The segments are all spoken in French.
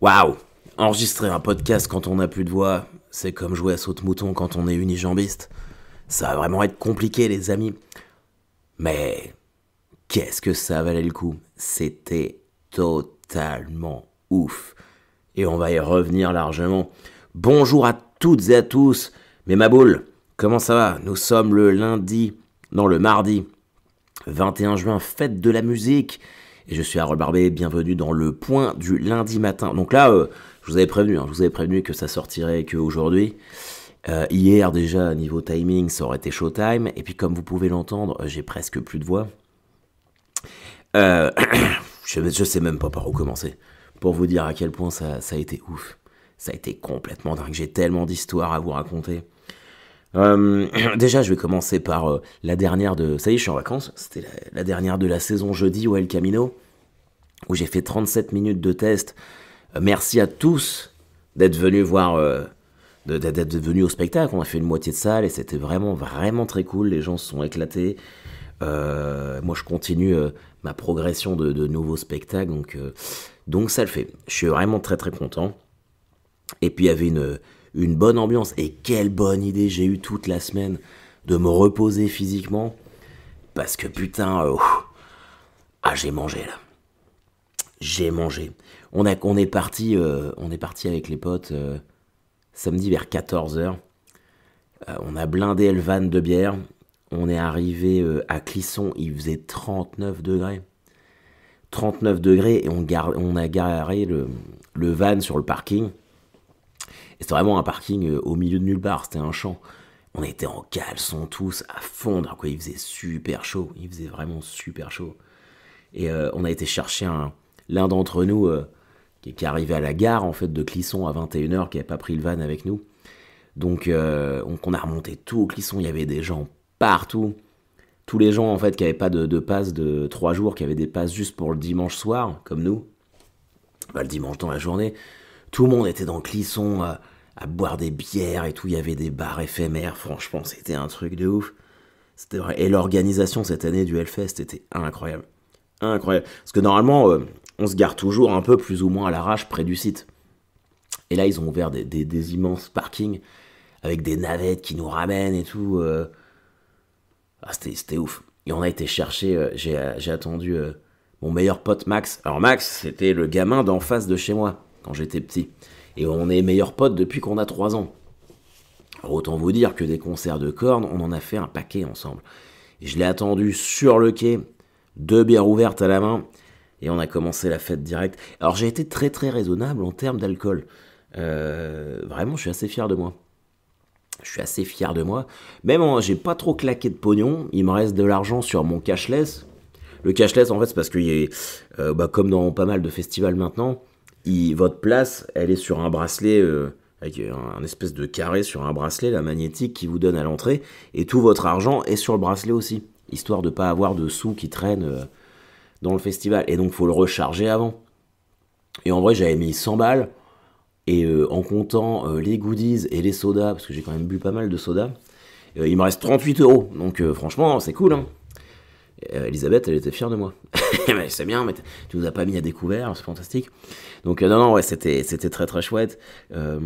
Waouh Enregistrer un podcast quand on n'a plus de voix, c'est comme jouer à saute-mouton quand on est unijambiste. Ça va vraiment être compliqué, les amis. Mais qu'est-ce que ça valait le coup C'était totalement ouf. Et on va y revenir largement. Bonjour à toutes et à tous. Mais ma boule, comment ça va Nous sommes le lundi, non le mardi, 21 juin, fête de la musique et je suis à Barbé, bienvenue dans le point du lundi matin. Donc là, euh, je vous avais prévenu, hein, je vous avais prévenu que ça sortirait qu'aujourd'hui. Euh, hier déjà, niveau timing, ça aurait été showtime, et puis comme vous pouvez l'entendre, euh, j'ai presque plus de voix. je, ne sais même pas par où commencer, pour vous dire à quel point ça, ça a été ouf. Ça a été complètement dingue, j'ai tellement d'histoires à vous raconter. Euh, déjà, je vais commencer par euh, la dernière de. Ça y est, je suis en vacances. C'était la, dernière de la saison jeudi au El Camino, où j'ai fait 37 minutes de test. Euh, merci à tous d'être venus voir. d'être venus au spectacle. On a fait une moitié de salle et c'était vraiment, vraiment très cool. Les gens se sont éclatés. moi, je continue ma progression de, nouveaux spectacles. Donc, donc, ça le fait. Je suis vraiment très, très content. Et puis, il y avait une une bonne ambiance. Et quelle bonne idée j'ai eue toute la semaine de me reposer physiquement. Parce que putain, euh, ah j'ai mangé là. J'ai mangé. On, est parti, euh, on est parti avec les potes euh, samedi vers 14h. on a blindé le van de bière. On est arrivé à Clisson, il faisait 39 degrés. 39 degrés et on, a garé le van sur le parking c'était vraiment un parking euh, au milieu de nulle part, c'était un champ. On était en caleçon tous, à fond, quoi. Il faisait super chaud, il faisait vraiment super chaud. Et euh, on a été chercher un, l'un d'entre nous euh, qui, est arrivé à la gare, en fait, de Clisson à 21h, qui n'avait pas pris le van avec nous. Donc, on, a remonté tout au Clisson, il y avait des gens partout. Tous les gens, en fait, qui n'avaient pas de, passe de 3 jours, qui avaient des passes juste pour le dimanche soir, comme nous. Bah, le dimanche dans la journée. Tout le monde était dans Clisson à boire des bières et tout. Il y avait des bars éphémères. Franchement, c'était un truc de ouf. Et l'organisation cette année du Hellfest était incroyable. Incroyable. Parce que normalement, euh, on se garde toujours un peu plus ou moins à l'arrache près du site. Et là, ils ont ouvert des, immenses parkings avec des navettes qui nous ramènent et tout. Euh. Ah, c'était ouf. Et on a été chercher, euh, j'ai attendu mon meilleur pote Max. Alors Max, c'était le gamin d'en face de chez moi quand j'étais petit. Et on est meilleurs potes depuis qu'on a 3 ans. autant vous dire que des concerts de cornes, on en a fait un paquet ensemble. je l'ai attendu sur le quai, deux bières ouvertes à la main, et on a commencé la fête directe. Alors j'ai été très très raisonnable en termes d'alcool. Euh, vraiment, je suis assez fier de moi. Je suis assez fier de moi. Même j'ai pas trop claqué de pognon, il me reste de l'argent sur mon cashless. Le cashless, en fait, c'est parce qu'il euh, bah, comme dans pas mal de festivals maintenant, votre place, elle est sur un bracelet, euh, avec un, espèce de carré sur un bracelet, la magnétique qui vous donne à l'entrée, et tout votre argent est sur le bracelet aussi, histoire de pas avoir de sous qui traînent euh, dans le festival. Et donc, faut le recharger avant. Et en vrai, j'avais mis 100 balles, et euh, en comptant les goodies et les sodas, parce que j'ai quand même bu pas mal de sodas, il me reste 38 euros. Donc, franchement, c'est cool, hein. Euh, Elisabeth, elle était fière de moi. c'est bien, mais tu nous as pas mis à découvert, c'est fantastique. Donc euh, non, non, ouais, c'était, très très chouette. Euh,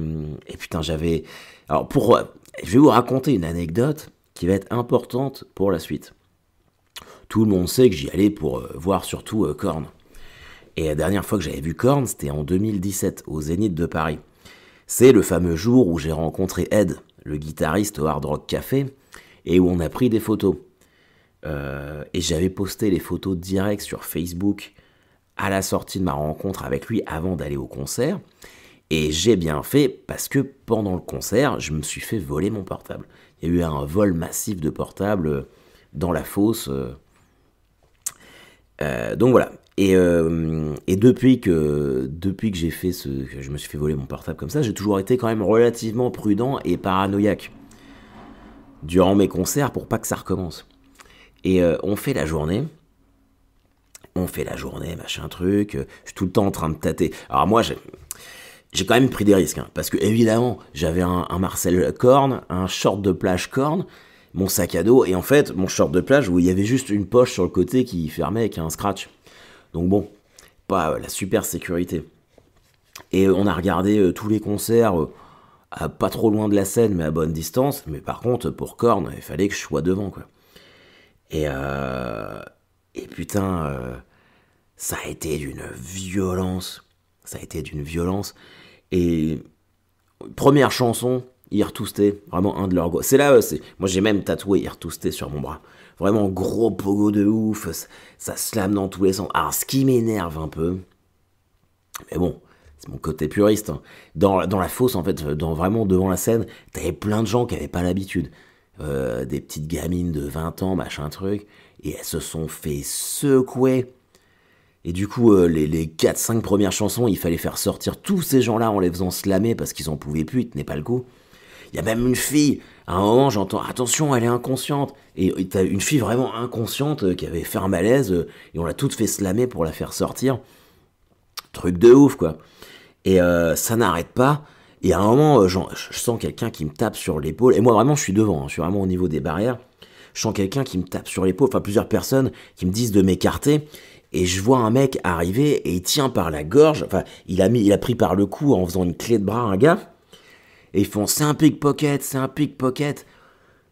et putain, j'avais... Alors pour... je vais vous raconter une anecdote qui va être importante pour la suite. Tout le monde sait que j'y allais pour voir surtout Korn. Et la dernière fois que j'avais vu Korn, c'était en 2017, au Zénith de Paris. C'est le fameux jour où j'ai rencontré Ed, le guitariste au Hard Rock Café, et où on a pris des photos. Euh, et j'avais posté les photos directes sur Facebook à la sortie de ma rencontre avec lui avant d'aller au concert. Et j'ai bien fait parce que pendant le concert, je me suis fait voler mon portable. Il y a eu un vol massif de portables euh, dans la fosse. Euh. donc voilà. Et, et, depuis que, depuis que j'ai fait ce, que je me suis fait voler mon portable comme ça, j'ai toujours été quand même relativement prudent et paranoïaque durant mes concerts pour pas que ça recommence. Et euh, on fait la journée. On fait la journée, machin truc. Euh, je suis tout le temps en train de tâter. Alors moi, j'ai quand même pris des risques, hein, parce que évidemment, j'avais un, Marcel Corne, un short de plage Corne, mon sac à dos, et en fait, mon short de plage où il y avait juste une poche sur le côté qui fermait avec un scratch. Donc bon, pas euh, la super sécurité. Et on a regardé tous les concerts, pas trop loin de la scène, mais à bonne distance. Mais par contre, pour Corne, il fallait que je sois devant, quoi. Euh, et, putain, euh, ça a été d'une violence. Ça a été d'une violence. Et première chanson, hier vraiment un de leurs gros. C'est là, euh, moi j'ai même tatoué hier sur mon bras. Vraiment gros pogo de ouf, ça slame dans tous les sens. Alors ce qui m'énerve un peu, mais bon, c'est mon côté puriste. Hein. Dans, la fosse, en fait, dans, vraiment devant la scène, t'avais plein de gens qui n'avaient pas l'habitude. Euh, des petites gamines de 20 ans, machin truc, et elles se sont fait secouer. Et du coup, euh, les, 4-5 premières chansons, il fallait faire sortir tous ces gens-là en les faisant slammer parce qu'ils en pouvaient plus, ils tenaient pas le coup. Il y a même une fille, à un moment j'entends attention, elle est inconsciente. Et t'as une fille vraiment inconsciente euh, qui avait fait un malaise et on l'a toute fait slammer pour la faire sortir. Truc de ouf quoi. Et ça n'arrête pas. Et à un moment, euh, je sens quelqu'un qui me tape sur l'épaule. Et moi, vraiment, je suis devant. Hein. je suis vraiment au niveau des barrières. Je sens quelqu'un qui me tape sur l'épaule. Enfin, plusieurs personnes qui me disent de m'écarter. Et je vois un mec arriver et il tient par la gorge. Enfin, il a, mis, il a pris par le cou en faisant une clé de bras à un gars. Et ils font c'est un pickpocket, c'est un pickpocket.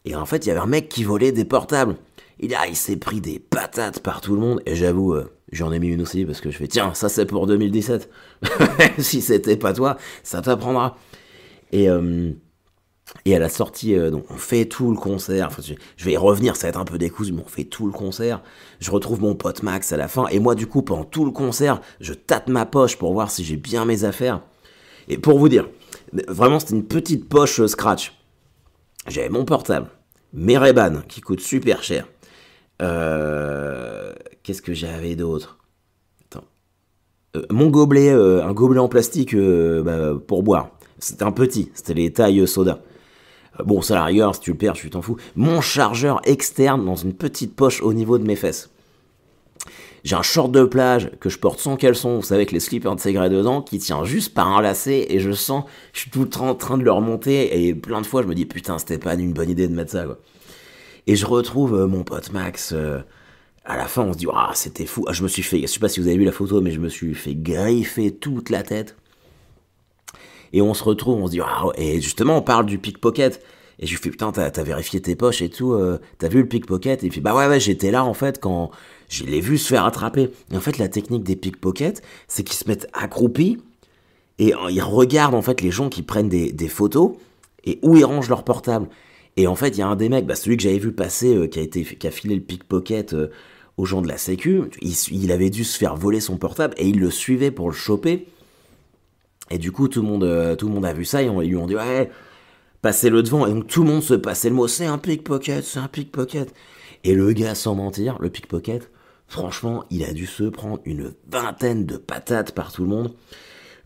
Et en fait, il y avait un mec qui volait des portables. Il, a, il s'est pris des patates par tout le monde. Et j'avoue. Euh, J'en ai mis une aussi parce que je fais tiens, ça c'est pour 2017. si c'était pas toi, ça t'apprendra. Et, euh, et à la sortie, euh, on fait tout le concert. je vais y revenir, ça va être un peu décousu, mais on fait tout le concert. Je retrouve mon pote Max à la fin. Et moi, du coup, pendant tout le concert, je tâte ma poche pour voir si j'ai bien mes affaires. Et pour vous dire, vraiment, c'était une petite poche euh, scratch. J'avais mon portable, mes ray qui coûtent super cher. Euh Qu'est-ce que j'avais d'autre euh, mon gobelet, euh, un gobelet en plastique euh, bah, pour boire. C'était un petit, c'était les tailles soda. Bon, ça, la rigueur, si tu le perds, je t'en fous. Mon chargeur externe dans une petite poche au niveau de mes fesses. J'ai un short de plage que je porte sans caleçon, vous savez, avec les slips intégrés dedans, qui tient juste par un lacet, et je sens, je suis tout le temps en train de le remonter, et plein de fois, je me dis, putain, c'était pas une bonne idée de mettre ça, quoi. Et je retrouve mon pote Max, à la fin, on se dit, ah, c'était fou. Ah, je me suis fait, je sais pas si vous avez vu la photo, mais je me suis fait griffer toute la tête. Et on se retrouve, on se dit, ah, et justement, on parle du pickpocket. Et je lui fais, putain, t'as vérifié tes poches et tout, euh, t'as vu le pickpocket Et puis, bah ouais, ouais, j'étais là, en fait, quand je l'ai vu se faire attraper. Et en fait, la technique des pickpockets, c'est qu'ils se mettent accroupis et euh, ils regardent, en fait, les gens qui prennent des, photos et où ils rangent leur portable. Et en fait, il y a un des mecs, bah, celui que j'avais vu passer, euh, qui, a été, qui a filé le pickpocket euh, aux gens de la Sécu, il, avait dû se faire voler son portable et il le suivait pour le choper. Et du coup, tout le monde, euh, tout le monde a vu ça et on, ils lui ont dit Ouais, passez le devant. Et donc, tout le monde se passait le mot C'est un pickpocket, c'est un pickpocket. Et le gars, sans mentir, le pickpocket, franchement, il a dû se prendre une vingtaine de patates par tout le monde.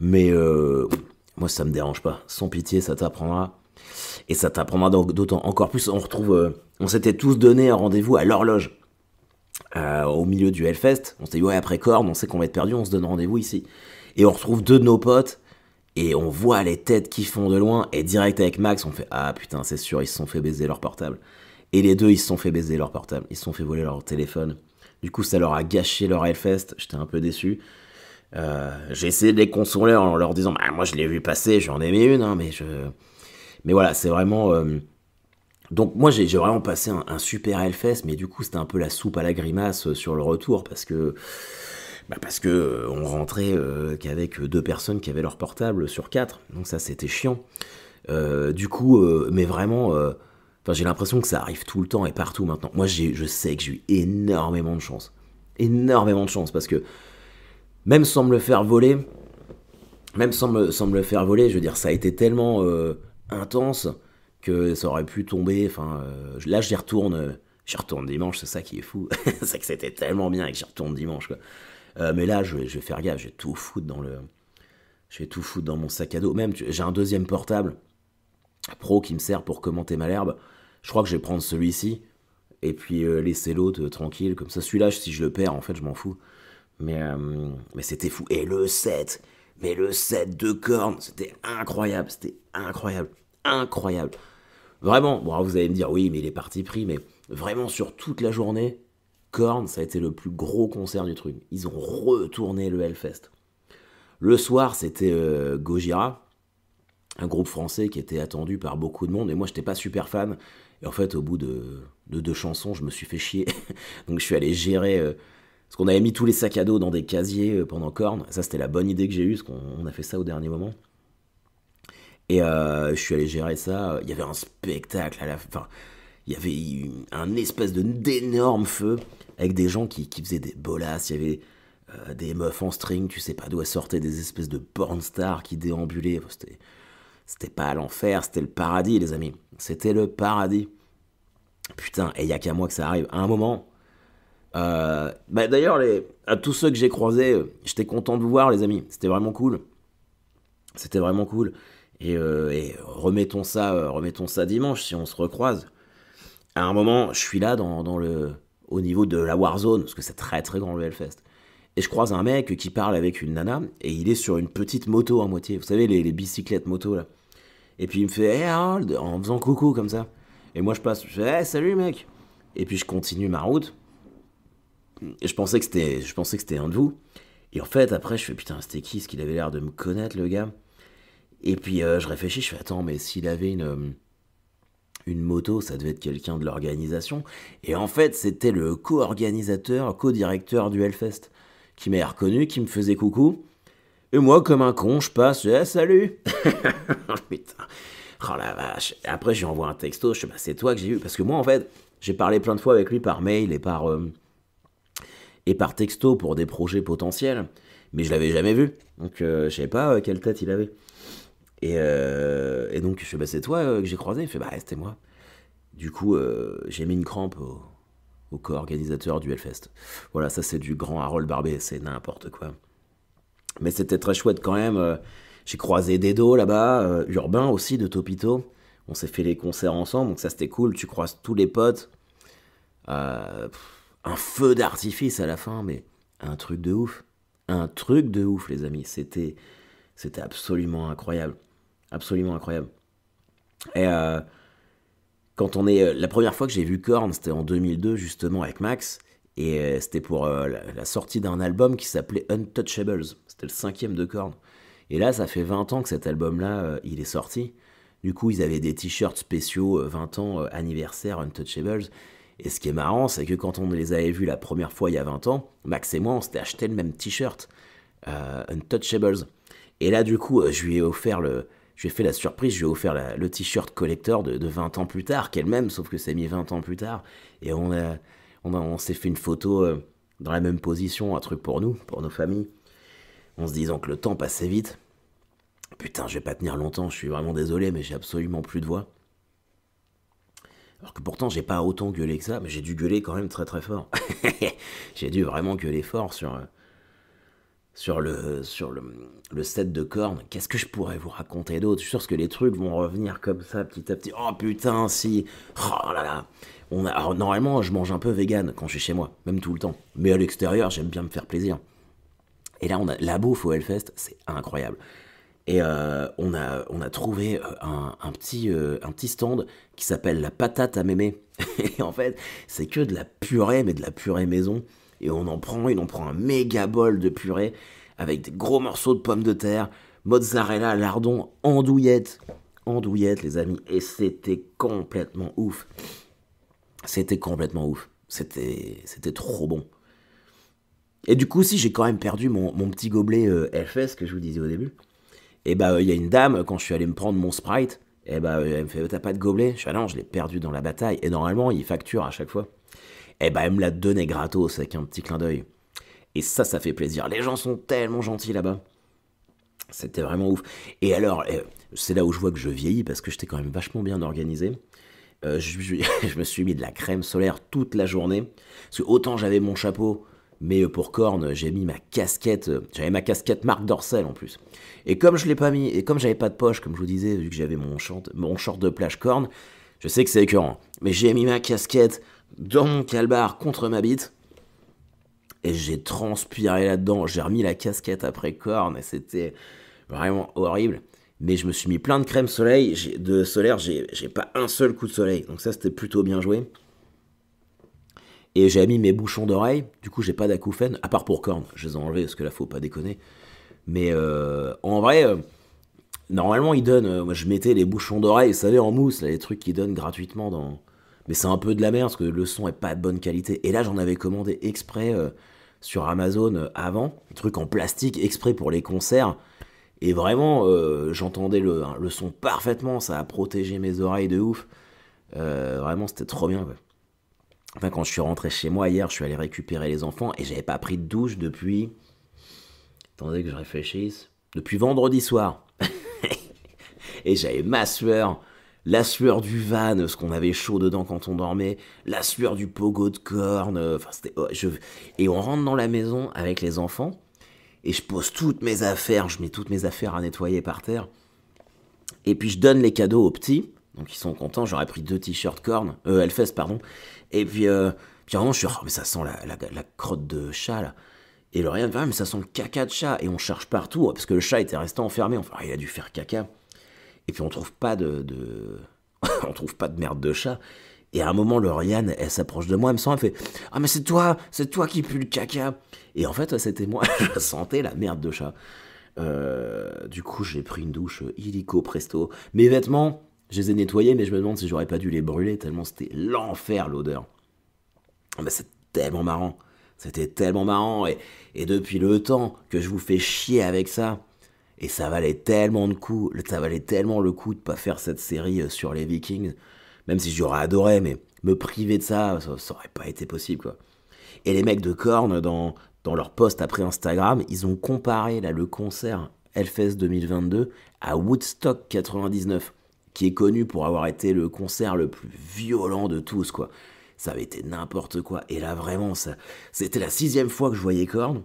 Mais moi, ça me dérange pas. Sans pitié, ça t'apprendra et ça t'apprendra d'autant encore plus. On retrouve, euh, on s'était tous donné un rendez-vous à l'horloge. Euh, au milieu du Hellfest, on s'est dit ouais après corne, on sait qu'on va être perdu, on se donne rendez-vous ici. Et on retrouve deux de nos potes et on voit les têtes qui font de loin et direct avec Max on fait ah putain c'est sûr ils se sont fait baiser leur portable. Et les deux ils se sont fait baiser leur portable, ils se sont fait voler leur téléphone. Du coup ça leur a gâché leur Hellfest, j'étais un peu déçu. Euh, j'ai essayé de les consoler en leur disant bah, moi je l'ai vu passer, j'en ai mis une hein, mais je mais voilà, c'est vraiment. Euh, donc moi j'ai vraiment passé un, super Hellfest, mais du coup c'était un peu la soupe à la grimace euh, sur le retour parce que bah, parce que euh, on rentrait qu'avec deux personnes qui avaient leur portable sur quatre, donc ça c'était chiant. du coup, mais vraiment, j'ai l'impression que ça arrive tout le temps et partout maintenant. Moi je sais que j'ai eu énormément de chance, énormément de chance parce que même sans me le faire voler, même sans me, sans me le faire voler, je veux dire ça a été tellement intense que ça aurait pu tomber. Enfin, euh, là, j'y retourne. Euh, j'y retourne dimanche, c'est ça qui est fou. c'est que c'était tellement bien et que j'y retourne dimanche. Quoi. Euh, mais là, je vais, faire gaffe, je vais tout foutre dans le. Je vais tout foutre dans mon sac à dos. Même, j'ai un deuxième portable pro qui me sert pour commenter Malherbe. Je crois que je vais prendre celui-ci et puis laisser l'autre tranquille. Comme ça, celui-là, si je le perds, en fait, je m'en fous. Mais, mais c'était fou. Et le 7, mais le 7 de cornes, c'était incroyable. C'était incroyable, incroyable. Vraiment, bon, vous allez me dire, oui, mais il est parti pris, mais vraiment sur toute la journée, Korn, ça a été le plus gros concert du truc. Ils ont retourné le Hellfest. Le soir, c'était euh, Gogira, un groupe français qui était attendu par beaucoup de monde, et moi, je n'étais pas super fan. Et en fait, au bout de, deux chansons, je me suis fait chier. Donc, je suis allé gérer. Euh, ce parce qu'on avait mis tous les sacs à dos dans des casiers euh, pendant Korn. Ça, c'était la bonne idée que j'ai eue, parce qu'on a fait ça au dernier moment. Et euh, je suis allé gérer ça. Il y avait un spectacle à la fin. Il y avait un espèce d'énorme feu avec des gens qui, qui faisaient des bolasses. Il y avait euh, des meufs en string, tu sais pas d'où elles sortaient, des espèces de porn stars qui déambulaient. C'était, c'était pas l'enfer, c'était le paradis, les amis. C'était le paradis. Putain, et il n'y a qu'à moi que ça arrive. À un moment, euh, bah d'ailleurs, à tous ceux que j'ai croisés, j'étais content de vous voir, les amis. C'était vraiment cool. C'était vraiment cool. Euh, et, remettons, ça, euh, remettons ça dimanche si on se recroise. À un moment, je suis là dans, le, au niveau de la Warzone, parce que c'est très très grand le Hellfest. Et je croise un mec qui parle avec une nana, et il est sur une petite moto à moitié. Vous savez, les, bicyclettes moto là. Et puis il me fait, en faisant coucou comme ça. Et moi je passe, je fais, hey, salut mec. Et puis je continue ma route. Et je pensais que c'était, je pensais que c'était un de vous. Et en fait, après, je fais, putain, c'était qui ce qu'il avait l'air de me connaître, le gars et puis euh, je réfléchis, je fais attends, mais s'il avait une, euh, une moto, ça devait être quelqu'un de l'organisation. Et en fait, c'était le co-organisateur, co-directeur du Hellfest, qui m'a reconnu, qui me faisait coucou. Et moi, comme un con, je passe, eh, salut oh, Putain, oh la vache. Après, je lui envoie un texto, je bah, c'est toi que j'ai vu. Parce que moi, en fait, j'ai parlé plein de fois avec lui par mail et par, euh, et par texto pour des projets potentiels, mais je l'avais jamais vu. Donc, je sais pas quelle tête il avait. Euh, et, donc, je fais, bah, c'est toi euh, que j'ai croisé Il fait, bah, c'était moi. Du coup, euh, j'ai mis une crampe au, co-organisateur du Hellfest. Voilà, ça, c'est du grand Harold Barbet, c'est n'importe quoi. Mais c'était très chouette quand même. J'ai croisé Dedo là-bas, Urbain aussi de Topito. On s'est fait les concerts ensemble, donc ça c'était cool. Tu croises tous les potes. un feu d'artifice à la fin, mais un truc de ouf. Un truc de ouf, les amis. C'était, c'était absolument incroyable absolument incroyable. Et euh, quand on est. Euh, la première fois que j'ai vu Korn, c'était en 2002, justement, avec Max. Et euh, c'était pour la, sortie d'un album qui s'appelait Untouchables. C'était le cinquième de Korn. Et là, ça fait 20 ans que cet album-là, il est sorti. Du coup, ils avaient des t-shirts spéciaux 20 ans anniversaire Untouchables. Et ce qui est marrant, c'est que quand on les avait vus la première fois il y a 20 ans, Max et moi, on s'était acheté le même t-shirt Untouchables. Et là, du coup, je lui ai offert le, je fait la surprise, je vais ai offert le t-shirt collector de, 20 ans plus tard, qu'elle-même, sauf que c'est mis 20 ans plus tard. Et on, a, on, s'est fait une photo euh, dans la même position, un truc pour nous, pour nos familles, en se disant que le temps passait vite. Putain, je vais pas tenir longtemps, je suis vraiment désolé, mais j'ai absolument plus de voix. Alors que pourtant, j'ai pas autant gueulé que ça, mais j'ai dû gueuler quand même très très fort. j'ai dû vraiment gueuler fort sur, euh, sur le, sur le, set de cornes, qu'est-ce que je pourrais vous raconter d'autre Je suis sûr que les trucs vont revenir comme ça petit à petit. Oh putain, si Oh là là Normalement, je mange un peu vegan quand je suis chez moi, même tout le temps. Mais à l'extérieur, j'aime bien me faire plaisir. Et là, on a la bouffe au Hellfest, c'est incroyable. Et euh, on, a, trouvé euh, un, un petit, euh, un petit stand qui s'appelle la patate à mémé. Et en fait, c'est que de la purée, mais de la purée maison. Et on en prend une, on prend un méga bol de purée avec des gros morceaux de pommes de terre, mozzarella, lardon, andouillette. Andouillette, les amis, et c'était complètement ouf. C'était complètement ouf. C'était, trop bon. Et du coup, si j'ai quand même perdu mon, petit gobelet euh, FS que je vous disais au début, et eh bah, il y a une dame, quand je suis allé me prendre mon sprite, et eh bah, elle me fait T'as pas de gobelet Je suis allé non, je l'ai perdu dans la bataille. Et normalement, ils facturent à chaque fois eh ben, elle me la donné gratos avec un petit clin d'œil. Et ça, ça fait plaisir. Les gens sont tellement gentils là-bas. C'était vraiment ouf. Et alors, eh, c'est là où je vois que je vieillis parce que j'étais quand même vachement bien organisé. Euh, je, me suis mis de la crème solaire toute la journée. Parce que autant j'avais mon chapeau, mais euh, pour corne, j'ai mis ma casquette. Euh, j'avais ma casquette marque Dorcel en plus. Et comme je l'ai pas mis, et comme j'avais pas de poche, comme je vous disais, vu que j'avais mon short, mon short de plage corne, je sais que c'est écœurant. Mais j'ai mis ma casquette dans mon calbar contre ma bite. Et j'ai transpiré là-dedans. J'ai remis la casquette après corne et c'était vraiment horrible. Mais je me suis mis plein de crème soleil, de solaire, j'ai pas un seul coup de soleil. Donc ça, c'était plutôt bien joué. Et j'ai mis mes bouchons d'oreille. Du coup, j'ai pas d'acouphène, à part pour cornes. Je les ai enlevés parce que là, faut pas déconner. Mais euh, en vrai, euh, normalement, ils donnent. Euh, moi, je mettais les bouchons d'oreille, vous savez, en mousse, là, les trucs qu'ils donnent gratuitement dans, mais c'est un peu de la merde parce que le son est pas de bonne qualité. Et là, j'en avais commandé exprès euh, sur Amazon euh, avant, un truc en plastique exprès pour les concerts. Et vraiment, euh, j'entendais hein, le, son parfaitement, ça a protégé mes oreilles de ouf. vraiment, c'était trop bien. Enfin, quand je suis rentré chez moi hier, je suis allé récupérer les enfants et j'avais pas pris de douche depuis. Attendez que je réfléchisse. Depuis vendredi soir. et j'avais ma sueur la sueur du van, ce qu'on avait chaud dedans quand on dormait, la sueur du pogo de corne, Et on rentre dans la maison avec les enfants, et je pose toutes mes affaires, je mets toutes mes affaires à nettoyer par terre, et puis je donne les cadeaux aux petits, donc ils sont contents, j'aurais pris deux t-shirts corne, euh, Elfes, pardon, et puis, euh, puis je suis, oh, mais ça sent la, la, crotte de chat là, et de ah, mais ça sent le caca de chat. Et on cherche partout, parce que le chat était resté enfermé. Enfin, il a dû faire caca. Et puis on trouve pas de, on trouve pas de merde de chat. Et à un moment, Lauriane, elle s'approche de moi, elle me sent, elle fait Ah, mais c'est toi, c'est toi qui pue le caca Et en fait, c'était moi, je sentais la merde de chat. Euh, du coup, j'ai pris une douche illico presto. Mes vêtements, je les ai nettoyés, mais je me demande si j'aurais pas dû les brûler, tellement c'était l'enfer l'odeur. Ah, mais c'est tellement marrant. C'était tellement marrant. et depuis le temps que je vous fais chier avec ça, et ça valait tellement de coup, ça valait tellement le coup de pas faire cette série euh, sur les Vikings, même si j'aurais adoré, mais me priver de ça, ça, n'aurait aurait pas été possible quoi. Et les mecs de Korn, dans, dans leur post après Instagram, ils ont comparé là le concert Hellfest 2022 à Woodstock 99, qui est connu pour avoir été le concert le plus violent de tous quoi. Ça avait été n'importe quoi. Et là vraiment, ça, c'était la sixième fois que je voyais Korn.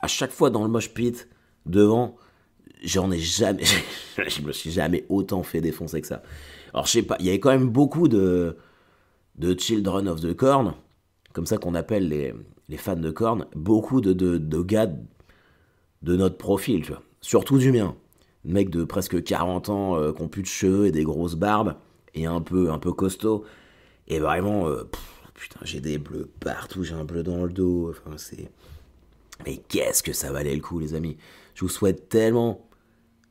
À chaque fois dans le mosh pit, devant, j'en ai jamais, je me suis jamais autant fait défoncer que ça. Alors je sais pas, il y avait quand même beaucoup de, de Children of the Corn, comme ça qu'on appelle les, les, fans de corn. beaucoup de, de, de, gars de notre profil, tu vois. Surtout du mien. Mec de presque 40 ans, euh, qui qu'on plus de cheveux et des grosses barbes, et un peu, un peu costaud. Et vraiment, euh, putain, j'ai des bleus partout, j'ai un bleu dans le dos, enfin c'est... Mais qu'est-ce que ça valait le coup, les amis Je vous souhaite tellement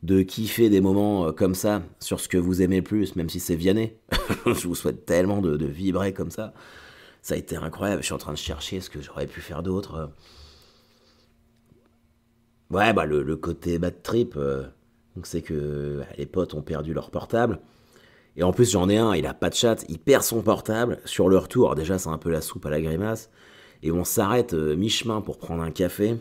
de kiffer des moments euh, comme ça sur ce que vous aimez le plus, même si c'est Vianney. je vous souhaite tellement de, vibrer comme ça. Ça a été incroyable. Je suis en train de chercher ce que j'aurais pu faire d'autre. Euh. Ouais, bah le, côté bad trip, euh. c'est que les potes ont perdu leur portable. Et en plus, j'en ai un, il a pas de chat, il perd son portable sur le retour. Déjà, c'est un peu la soupe à la grimace et on s'arrête euh, mi-chemin pour prendre un café.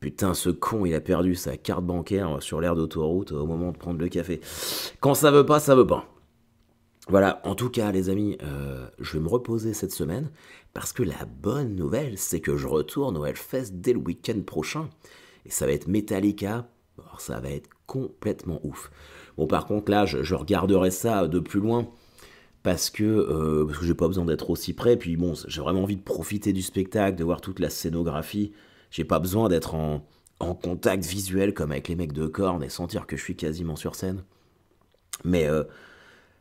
Putain, ce con, il a perdu sa carte bancaire sur l'aire d'autoroute euh, au moment de prendre le café. Quand ça veut pas, ça veut pas. Voilà, en tout cas, les amis, euh, je vais me reposer cette semaine parce que la bonne nouvelle, c'est que je retourne au Hellfest dès le week-end prochain. Et ça va être Metallica. Alors, ça va être complètement ouf. Bon, par contre, là, je regarderai ça de plus loin parce que, euh, parce que j'ai pas besoin d'être aussi près. Puis bon, j'ai vraiment envie de profiter du spectacle, de voir toute la scénographie. J'ai pas besoin d'être en, contact visuel comme avec les mecs de corne et sentir que je suis quasiment sur scène. Mais, euh,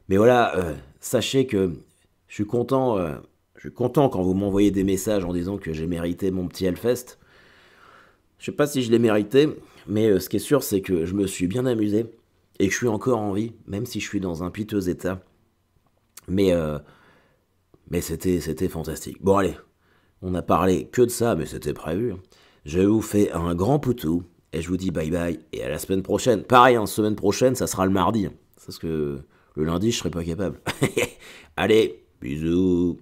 mais voilà, euh, sachez que je suis content. Euh, je suis content quand vous m'envoyez des messages en disant que j'ai mérité mon petit Hellfest. Je sais pas si je l'ai mérité, mais ce qui est sûr, c'est que je me suis bien amusé et que je suis encore en vie, même si je suis dans un piteux état. Mais, euh, mais c'était, c'était fantastique. Bon, allez, on a parlé que de ça, mais c'était prévu. Hein. Je vous fais un grand poutou et je vous dis bye bye et à la semaine prochaine. Pareil, en semaine prochaine, ça sera le mardi. Hein. Parce que le lundi, je serai pas capable. allez, bisous